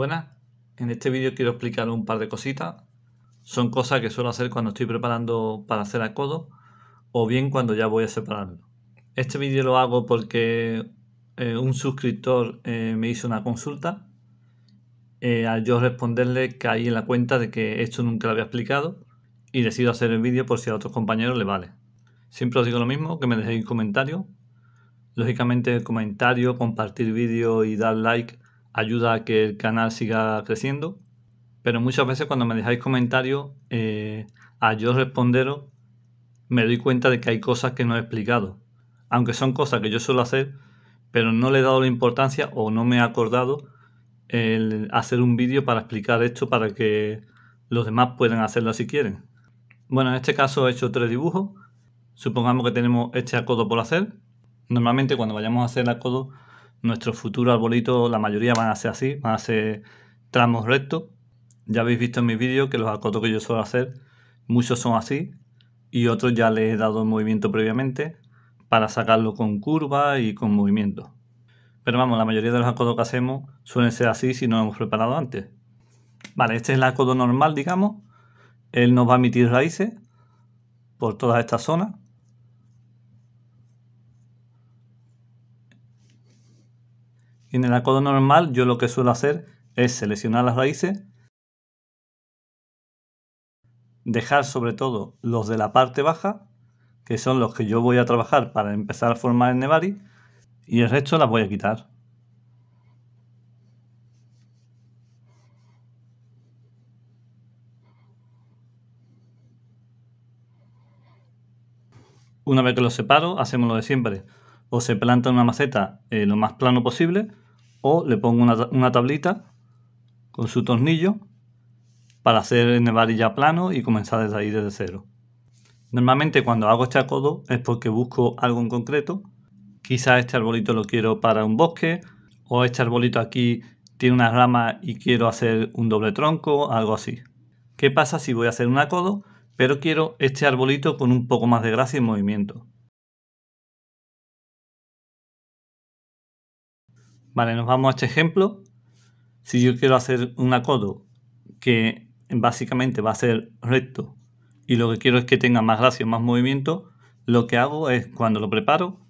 Buenas, en este vídeo quiero explicar un par de cositas. Son cosas que suelo hacer cuando estoy preparando para hacer a codo o bien cuando ya voy a separarlo. Este vídeo lo hago porque eh, un suscriptor eh, me hizo una consulta. Eh, al yo responderle caí en la cuenta de que esto nunca lo había explicado y decido hacer el vídeo por si a otros compañeros le vale. Siempre os digo lo mismo, que me dejéis comentario Lógicamente el comentario, compartir vídeo y dar like ayuda a que el canal siga creciendo. Pero muchas veces cuando me dejáis comentarios, eh, a yo responderos, me doy cuenta de que hay cosas que no he explicado. Aunque son cosas que yo suelo hacer, pero no le he dado la importancia o no me he acordado hacer un vídeo para explicar esto para que los demás puedan hacerlo si quieren. Bueno, en este caso he hecho tres dibujos. Supongamos que tenemos este acodo por hacer. Normalmente cuando vayamos a hacer el acodo nuestro futuro arbolito, la mayoría van a ser así, van a ser tramos rectos. Ya habéis visto en mis vídeos que los acotos que yo suelo hacer, muchos son así y otros ya les he dado movimiento previamente para sacarlo con curva y con movimiento. Pero vamos, la mayoría de los acodos que hacemos suelen ser así si no lo hemos preparado antes. Vale, este es el acodo normal, digamos. Él nos va a emitir raíces por todas estas zonas. en el acodo normal yo lo que suelo hacer es seleccionar las raíces, dejar sobre todo los de la parte baja, que son los que yo voy a trabajar para empezar a formar el Nevari, y el resto las voy a quitar. Una vez que los separo, hacemos lo de siempre o se planta en una maceta eh, lo más plano posible, o le pongo una, tablita con su tornillo para hacer el nevarilla plano y comenzar desde ahí desde cero. Normalmente cuando hago este acodo es porque busco algo en concreto. Quizás este arbolito lo quiero para un bosque o este arbolito aquí tiene una rama y quiero hacer un doble tronco, algo así. ¿Qué pasa si voy a hacer un acodo pero quiero este arbolito con un poco más de gracia y movimiento? Vale, nos vamos a este ejemplo. Si yo quiero hacer un acodo que básicamente va a ser recto y lo que quiero es que tenga más gracia, más movimiento, lo que hago es cuando lo preparo,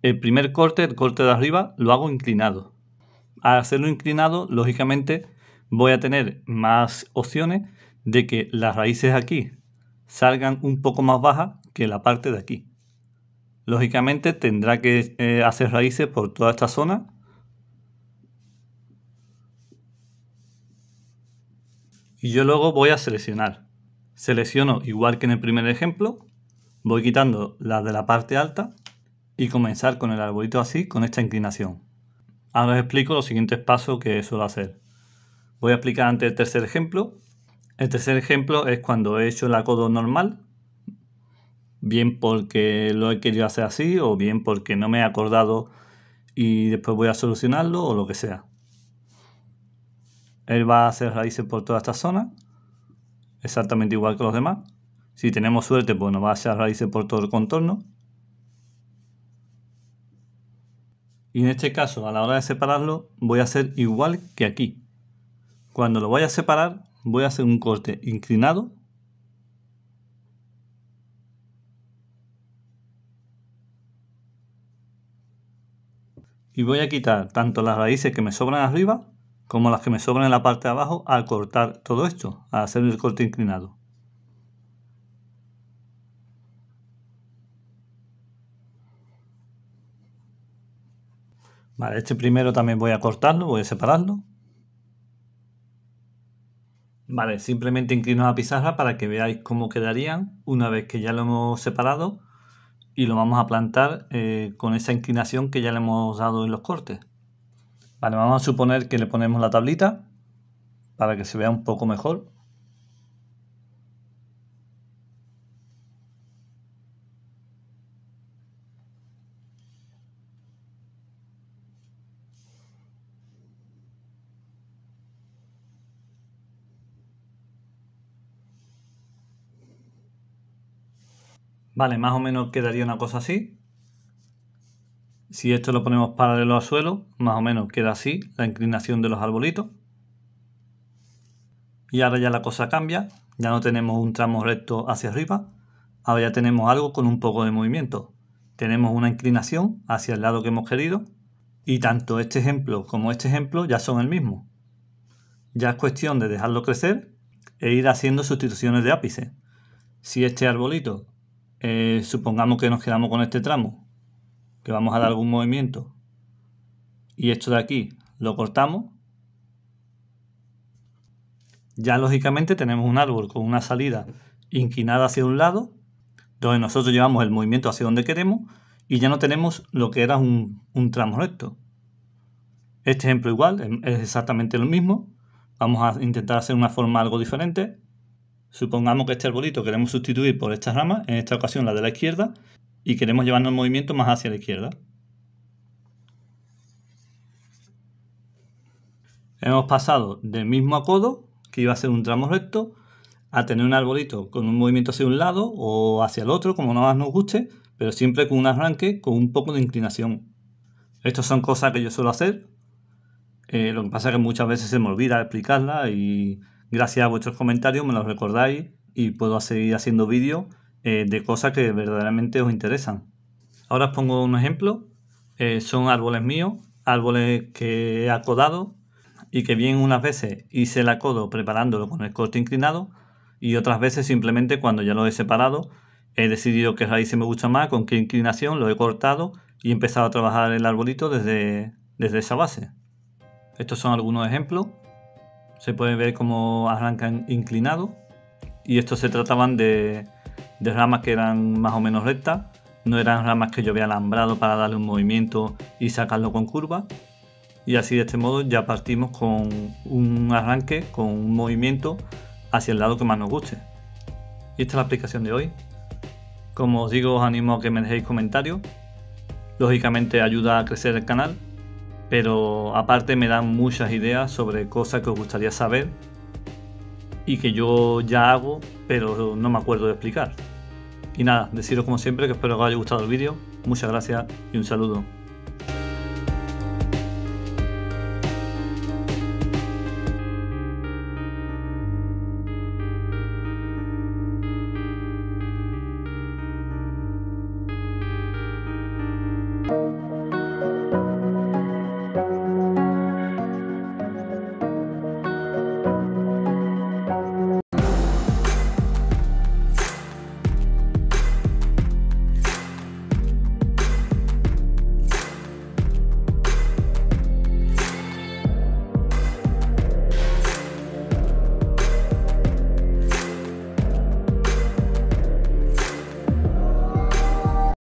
el primer corte, el corte de arriba, lo hago inclinado. Al hacerlo inclinado, lógicamente voy a tener más opciones de que las raíces aquí salgan un poco más bajas que la parte de aquí. Lógicamente tendrá que eh, hacer raíces por toda esta zona y yo luego voy a seleccionar. Selecciono igual que en el primer ejemplo, voy quitando la de la parte alta y comenzar con el arbolito así, con esta inclinación. Ahora os explico los siguientes pasos que suelo hacer. Voy a explicar antes el tercer ejemplo. El tercer ejemplo es cuando he hecho el acodo normal, bien porque lo he querido hacer así o bien porque no me he acordado y después voy a solucionarlo o lo que sea él va a hacer raíces por toda esta zona, exactamente igual que los demás. Si tenemos suerte, pues nos va a hacer raíces por todo el contorno. Y en este caso, a la hora de separarlo, voy a hacer igual que aquí. Cuando lo voy a separar, voy a hacer un corte inclinado. Y voy a quitar tanto las raíces que me sobran arriba como las que me sobran en la parte de abajo al cortar todo esto, al hacer el corte inclinado. Vale, este primero también voy a cortarlo, voy a separarlo. Vale, simplemente inclino la pizarra para que veáis cómo quedarían una vez que ya lo hemos separado y lo vamos a plantar eh, con esa inclinación que ya le hemos dado en los cortes. Vale, vamos a suponer que le ponemos la tablita para que se vea un poco mejor. Vale, más o menos quedaría una cosa así. Si esto lo ponemos paralelo al suelo, más o menos queda así la inclinación de los arbolitos. Y ahora ya la cosa cambia, ya no tenemos un tramo recto hacia arriba, ahora ya tenemos algo con un poco de movimiento. Tenemos una inclinación hacia el lado que hemos querido y tanto este ejemplo como este ejemplo ya son el mismo. Ya es cuestión de dejarlo crecer e ir haciendo sustituciones de ápice. Si este arbolito, eh, supongamos que nos quedamos con este tramo que vamos a dar algún movimiento y esto de aquí lo cortamos, ya lógicamente tenemos un árbol con una salida inclinada hacia un lado, donde nosotros llevamos el movimiento hacia donde queremos y ya no tenemos lo que era un, un tramo recto. Este ejemplo igual, em, es exactamente lo mismo. Vamos a intentar hacer una forma algo diferente. Supongamos que este arbolito queremos sustituir por esta rama, en esta ocasión la de la izquierda, y queremos llevarnos el movimiento más hacia la izquierda. Hemos pasado del mismo acodo, que iba a ser un tramo recto, a tener un arbolito con un movimiento hacia un lado o hacia el otro, como más nos guste, pero siempre con un arranque, con un poco de inclinación. Estas son cosas que yo suelo hacer. Eh, lo que pasa es que muchas veces se me olvida explicarla y gracias a vuestros comentarios me los recordáis y puedo seguir haciendo vídeos eh, de cosas que verdaderamente os interesan. Ahora os pongo un ejemplo. Eh, son árboles míos, árboles que he acodado y que bien unas veces hice el acodo preparándolo con el corte inclinado y otras veces simplemente cuando ya lo he separado he decidido qué raíz me gusta más, con qué inclinación, lo he cortado y he empezado a trabajar el arbolito desde, desde esa base. Estos son algunos ejemplos. Se pueden ver cómo arrancan inclinado y estos se trataban de, de ramas que eran más o menos rectas, no eran ramas que yo había alambrado para darle un movimiento y sacarlo con curva. Y así de este modo ya partimos con un arranque, con un movimiento hacia el lado que más nos guste. Y esta es la aplicación de hoy. Como os digo, os animo a que me dejéis comentarios. Lógicamente ayuda a crecer el canal, pero aparte me dan muchas ideas sobre cosas que os gustaría saber y que yo ya hago, pero no me acuerdo de explicar. Y nada, deciros como siempre que espero que os haya gustado el vídeo. Muchas gracias y un saludo.